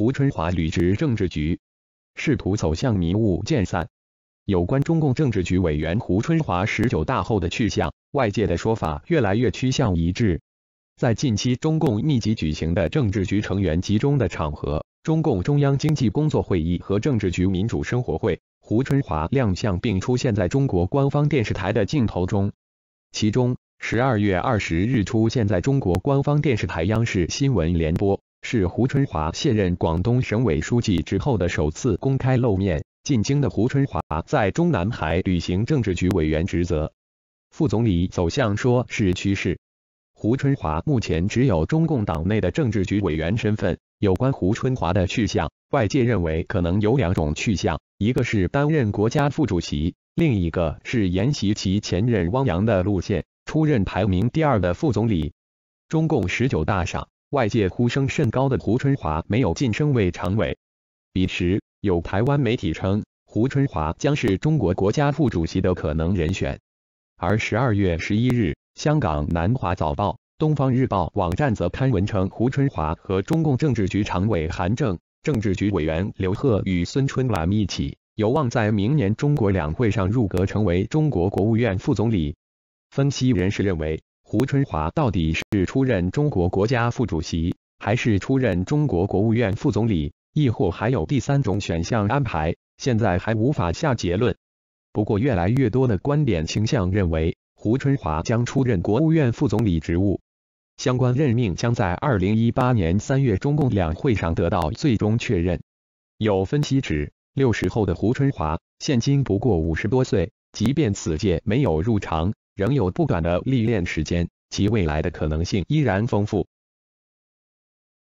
胡春华履职政治局，试图走向迷雾渐散。有关中共政治局委员胡春华十九大后的去向，外界的说法越来越趋向一致。在近期中共密集举行的政治局成员集中的场合，中共中央经济工作会议和政治局民主生活会，胡春华亮相并出现在中国官方电视台的镜头中。其中，十二月二十日出现在中国官方电视台央视新闻联播。是胡春华卸任广东省委书记之后的首次公开露面。进京的胡春华在中南海履行政治局委员职责。副总理走向说是趋势。胡春华目前只有中共党内的政治局委员身份。有关胡春华的去向，外界认为可能有两种去向：一个是担任国家副主席，另一个是沿袭其前任汪洋的路线，出任排名第二的副总理。中共十九大上。外界呼声甚高的胡春华没有晋升为常委。彼时，有台湾媒体称胡春华将是中国国家副主席的可能人选。而十二月十一日，香港《南华早报》《东方日报》网站则刊文称，胡春华和中共政治局常委韩正、政治局委员刘鹤与孙春兰一起，有望在明年中国两会上入阁成为中国国务院副总理。分析人士认为。胡春华到底是出任中国国家副主席，还是出任中国国务院副总理，亦或还有第三种选项安排，现在还无法下结论。不过，越来越多的观点倾向认为，胡春华将出任国务院副总理职务，相关任命将在二零一八年三月中共两会上得到最终确认。有分析指，六十后的胡春华现今不过五十多岁，即便此届没有入常。仍有不短的历练时间，其未来的可能性依然丰富。